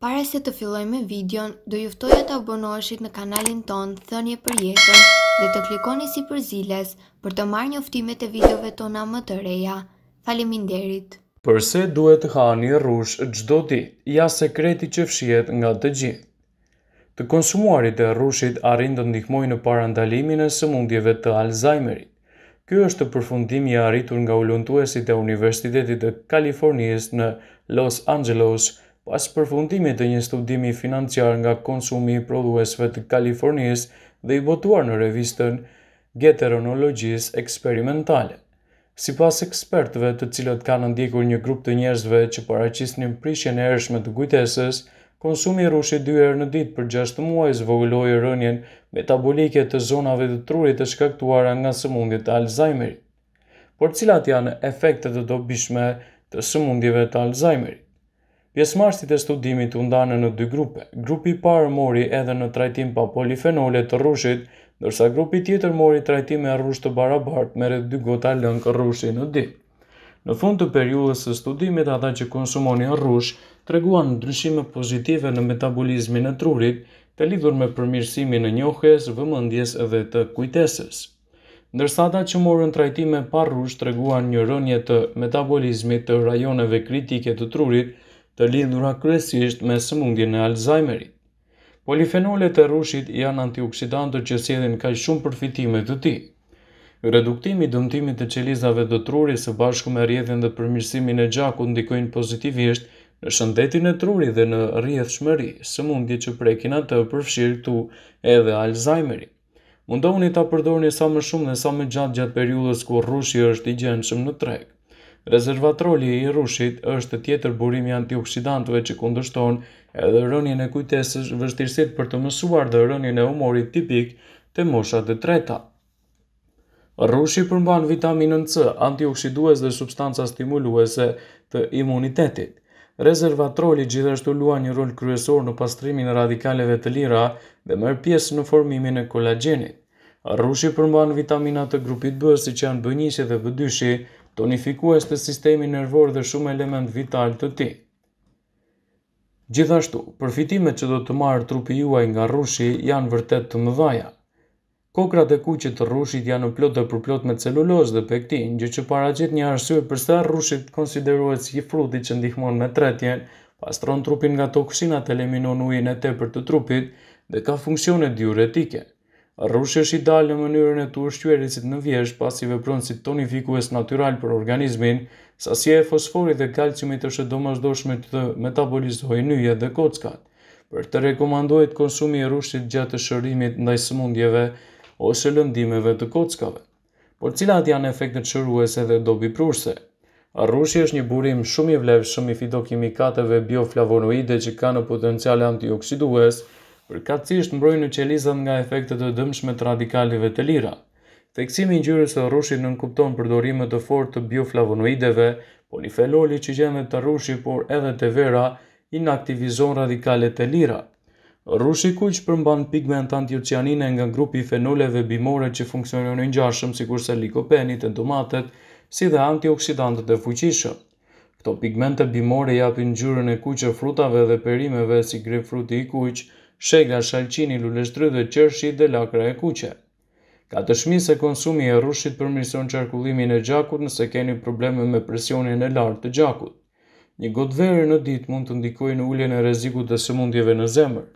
Pare se të filloj me videon, do juftoj e të abonoshit në kanalin ton, thënje për jetën dhe të klikoni si për ziles për të marrë një uftimet e videove tona më të reja. Falimin derit! Përse duhet të ha një rrush gjdo di, ja sekreti që fshjet nga të gjithë. Të konsumuarit e rrushit arin të ndihmoj në parandalimin e së mundjeve të Alzheimerit. Kjo është të përfundim i arritur nga ullëntuesit e Universitetit e Kalifornijës në Los Angeles, pas përfundimit të një studimi financiar nga konsumi i prodhuesve të Kalifornisë dhe i botuar në revistën Gheteronologjis Eksperimentale. Si pas ekspertëve të cilët kanë ndikur një grup të njerëzve që paracis një prishjen e ershme të gujtesës, konsumi dy dyherë në ditë për 6 muaj zvogëlojë rënjen metabolike të zonave të trurit të shkaktuara nga sëmundit të Alzheimerit. Por cilat janë efektet të dobishme të sëmundjeve të Alzheimerit? Pjesmarësit e studimit u ndanë në dy grupe. Grupi parë mori edhe në trajtim pa polifenole të rrushit, ndërsa grupi tjetër mori trajtim e rrush të barabart me rreth dy gota lëng rrushi në ditë. Në fund të periudhës së studimit, ata që konsumonin rrush treguan ndryshime pozitive në metabolizmin e trurit, të lidhur me përmirësimin e njohjes, vëmendjes dhe të kujtesës. Ndërsa ata që morën trajtime pa rrush treguan një rënje të metabolizmit të rajoneve kritike të trurit, të lindur akresisht me sëmundjen e Alzheimerit. Polifenolet e rrushit janë antioksidantë që sjellin kaq shumë përfitime të tij. Reduktimi i dëmtimit të qelizave të trurit së bashku me rrjedhjen dhe përmirësimin e gjakut ndikojnë pozitivisht në shëndetin e trurit dhe në rrjedhshmëri, sëmundje që prekin atë përfshirë këtu edhe Alzheimerin. Mundohuni ta përdorni sa më shumë dhe sa më gjatë gjatë periudhës kur rrushi është i gjenshëm në tregë. Rezervatroli i rushit është tjetër burimi antioksidantëve që kundështon edhe rënjën e kujtesës vështirësit për të mësuar dhe rënjën e umorit tipik të moshat dhe treta. Rushi përmban vitaminën C, antioksidues dhe substanca stimuluese të imunitetit. Rezervatroli gjithashtu lua një rol kryesor në pastrimin e radikaleve të lira dhe merr pjesë në formimin e kolagjenit. Rushi përmban vitamina të grupit B, siç janë B1 dhe B2, tonifikues të sistemi nervor dhe shumë element vital të ti. Gjithashtu, përfitimet që do të marë trupi juaj nga rushi janë vërtet të mëdhaja. Kokrat e kuqit të rushit janë në plot dhe përplot me celulos dhe pektin, gjë që para gjithë një arsye përsa rushit konsideruat si fruti që ndihmon me tretjen, pastron trupin nga toksinat e leminon ujën e te për të trupit dhe ka funksionet diuretike. Rrush është i dalë në mënyrën e të ushqyërisit në vjesh pas i si tonifikues natural për organizmin, sa si e fosfori dhe kalciumit është do mazdoshme të metabolizohi nyje dhe kockat. Për të rekomandojt konsumi e rrushit gjatë të shërimit ndaj sëmundjeve ose lëndimeve të kockave. Por cilat janë efektet shëruese dhe dobi prurse? Rrushi është një burim shumë i vlevë shumë i fitokimikateve bioflavonoide që ka në potencial antioksidues, përkatësisht mbrojnë në qelizat nga efektet të dëmshme të radikalive të lira. Theksimi në gjyrës e rrushit në nënkupton përdorimet të fort të bioflavonoideve, po një feloli që gjendet të rushi por edhe të vera, inaktivizon radikale të lira. Rrushi kuq përmban pigment antiocianine nga grupi fenoleve bimore që funksionojnë në njashëm, si kurse likopenit e tomatet, si dhe antioksidantët të fuqishëm. Këto pigmente bimore japin gjyrën e kuqë frutave dhe perimeve si grep fruti i kuqë, shegra, shalqini, lulleshtry dhe qërshi dhe lakra e kuqe. Ka të shmi se konsumi e rushit përmirëson qarkullimin e gjakut nëse keni probleme me presionin e lartë të gjakut. Një gotë verë në ditë mund të ndikojë në ullin e rrezikut të sëmundjeve në zemër.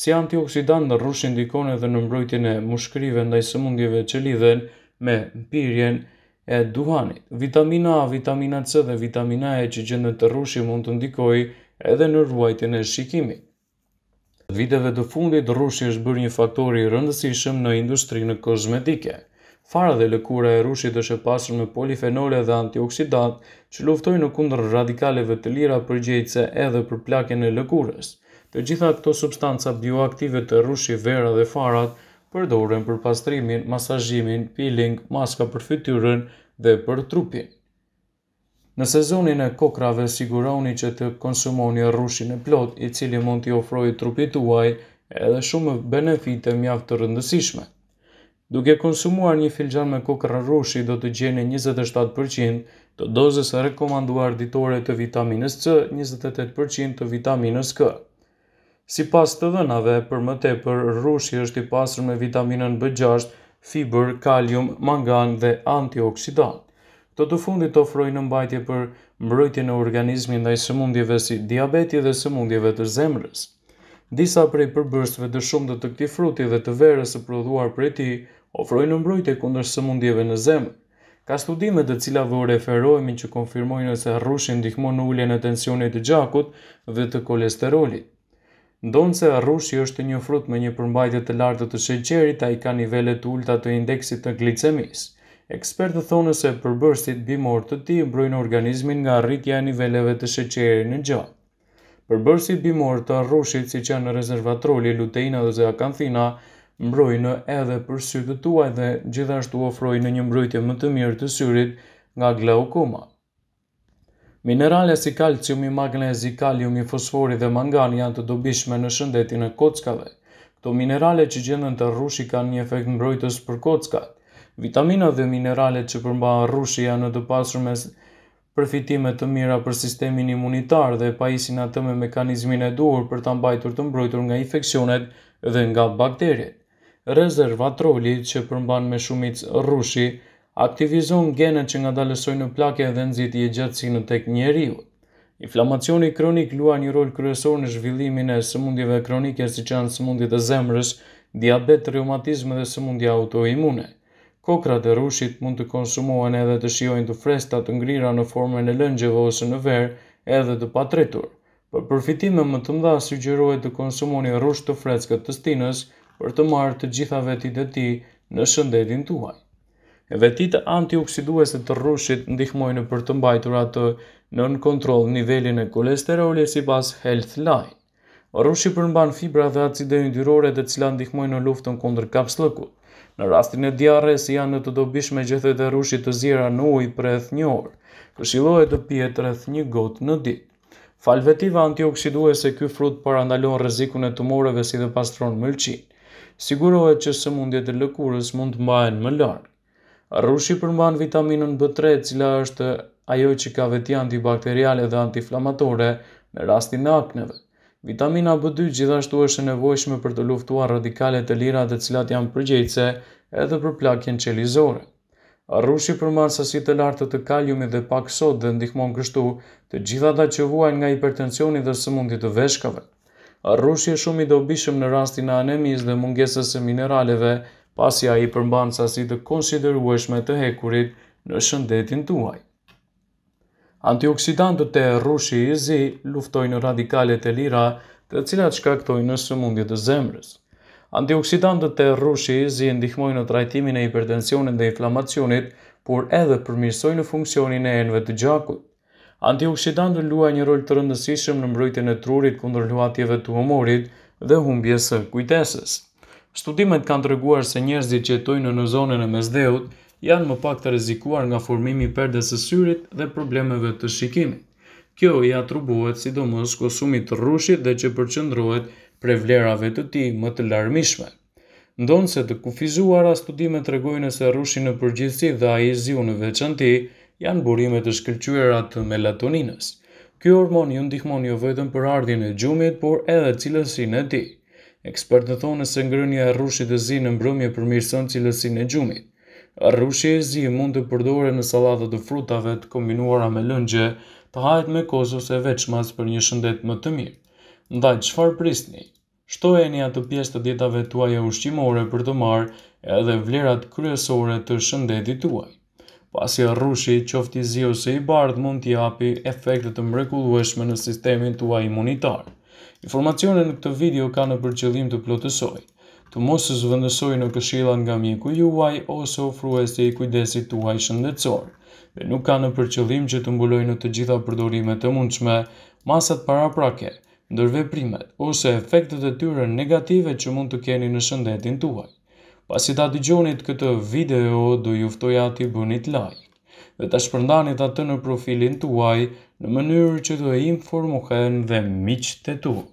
Si antioksidant në rrush ndikon edhe në mbrojtjen e mushkërive ndaj sëmundjeve që lidhen me mpirjen e duhanit. Vitamina A, vitamina C dhe vitamina E që gjendet të rrushi mund të ndikoj edhe në ruajtjen e shikimit. Viteve të fundit, rushi është bërë një faktori rëndësishëm në industrinë kozmetike. Fara dhe lëkura e rushit është e pasur me polifenole dhe antioksidantë që luftojnë në kundër radikaleve të lira për gjejtëse edhe për plakjen e lëkurës. Të gjitha këto substanca bioaktive të rushi vera dhe farat përdoren për pastrimin, masajimin, peeling, maska për fytyrën dhe për trupin. Në sezonin e kokrave siguroni që të konsumoni rrushin e plot i cili mund t'i ofroj trupit tuaj edhe shumë benefite mjaftë të rëndësishme. Duke konsumuar një filxhan me kokrë rrushi do të gjeni 27% të dozës e rekomanduar ditore të vitaminës C, 28% të vitaminës K. Si pas të dhënave, për më tepër, rrushi është i pasrë me vitaminën B6, fiber, kalium, mangan dhe antioksidant. Të të fundit ofrojnë në mbajtje për mbrojtje në organizmin ndaj sëmundjeve si diabeti dhe sëmundjeve të zemrës. Disa prej përbërstve të shumë të të këti fruti dhe të verës së prodhuar për ti ofrojnë në mbrojtje kundër sëmundjeve në zemrë. Ka studimet të cila vë referohemi që konfirmojnë se rrushin ndihmon në ullje e tensionit të gjakut dhe të kolesterolit. Ndonë se rrushi është një frut me një përmbajtje të lartë të sheqerit, a i ka nivellet ullëta të indeksit të glicemisë ekspertë të thonë se përbërstit bimor të ti mbrojnë organizmin nga rritja niveleve të sheqeri në gjatë. Përbërstit bimor të arrushit si që në rezervatroli, luteina dhe zë akanthina, mbrojnë edhe për sy të tuaj dhe gjithashtu ofrojnë një mbrojtje më të mirë të syrit nga glaukoma. Minerale si kalciumi, magnezi, kaliumi, fosfori dhe mangani janë të dobishme në shëndetin e kockave. Këto minerale që gjendën të rrushi kanë një efekt mbrojtës për kockat. Vitamina dhe mineralet që përmba rrushi janë në të pasur me përfitimet të mira për sistemin imunitar dhe pa isin atë me mekanizmin e duhur për të ambajtur të mbrojtur nga infekcionet dhe nga bakterit. Rezervatroli që përmban me shumic rrushi aktivizon genet që nga dalësoj në plake dhe nëzit i e gjatësi në tek njeriu. Inflamacioni kronik lua një rol kryesor në zhvillimin e sëmundjeve kronike si që janë sëmundjit e zemrës, diabet, reumatizme dhe sëmundja autoimune. Kokrat e rushit mund të konsumohen edhe të shiojnë të fresta të ngrira në formën e lëngjeve ose në verë edhe të patretur. Për përfitime më të mëdha sugjerohet të konsumoni rush të freskët të stinës për të marrë të gjitha vetit e ti në shëndetin tuaj. Vetit antioksiduese të rushit ndihmojnë për të mbajtur atë në në kontrol nivelin e kolesterolit si pas health line. Rushit përmban fibra dhe acide dyrore të cila ndihmojnë në luftën kundër kapslëkut. Në rastin e djarre si janë në të dobishme gjethet e rushit të zira në ujë për e orë, këshilohet të pjetë rëth një gotë në ditë. Falvetiva antioksiduese se ky frut parandalon rezikun e tumoreve si dhe pastron mëlqinë, Sigurohet që së mundjet e lëkurës mund të mbajen më lërë. Rushi përmban vitaminën B3, cila është ajo që ka veti antibakteriale dhe antiflamatore në rastin e akneve. Vitamina B2 gjithashtu është e nevojshme për të luftuar radikalet e lira dhe cilat janë përgjejtse edhe për plakjen qelizore. Arrushi për sasi të lartë të kaljumi dhe pak sot dhe ndihmon kështu të gjitha ta që vuaj nga hipertensioni dhe së mundit të veshkave. Arrushi e shumë i dobishëm në rastin e anemis dhe mungesës e mineraleve a i përmban sasi të konsideruashme të hekurit në shëndetin tuaj. Antioksidantët të rrushi i zi luftojnë radikalet e lira të cilat shkaktojnë në sëmundjet të zemrës. Antioksidantët të rrushi i zi ndihmojnë në trajtimin e hipertensionin dhe inflamacionit, por edhe përmirsojnë funksionin e enve të gjakut. Antioksidantët lua një rol të rëndësishëm në mbrojtjen e trurit kundër luatjeve të humorit dhe humbjes së kujtesës. Studimet kanë të reguar se njerëzit që jetojnë në zonën e mesdheut janë më pak të rezikuar nga formimi perdes së syrit dhe problemeve të shikimit. Kjo i atrubohet sidomos konsumit të rrushit dhe që përqëndrohet pre vlerave të ti më të larmishme. Ndonë se të kufizuara studime të regojnë se rrushi në përgjithsi dhe a i ziu në veçanti janë burime të shkëllqyera të melatoninës. Ky hormon ju ndihmon jo vetëm për ardhin e gjumit, por edhe cilësin e ti. Ekspertë thonë se ngrënja e rrushit e zi në mbrëmje përmirëson cilësin e gjumit. Rrushi e zi mund të përdore në salatët të frutave të kombinuara me lëngje të hajt me kosë ose veçmas për një shëndet më të mirë. Ndaj, qëfar prisni? Shto e një atë pjesë të djetave tuaj e ushqimore për të marë edhe vlerat kryesore të shëndetit tuaj. Pas e rrushi, qofti zi ose i bardh mund t'i api efektet të mrekullueshme në sistemin tuaj imunitarë. Informacionet në këtë video ka në përqëllim të plotësojë të mos së zvëndësoj në këshilat nga mjeku juaj ose ofrues të i kujdesit tuaj shëndetësor, dhe nuk ka në përqëllim që të mbuloj në të gjitha përdorimet të mundshme, masat para prake, ndërveprimet ose efektet e tyre negative që mund të keni në shëndetin tuaj. Pasi ta gjonit këtë video, do juftoj ati bënit like dhe të shpërndanit atë në profilin tuaj në mënyrë që të informohen dhe miqë të tuaj.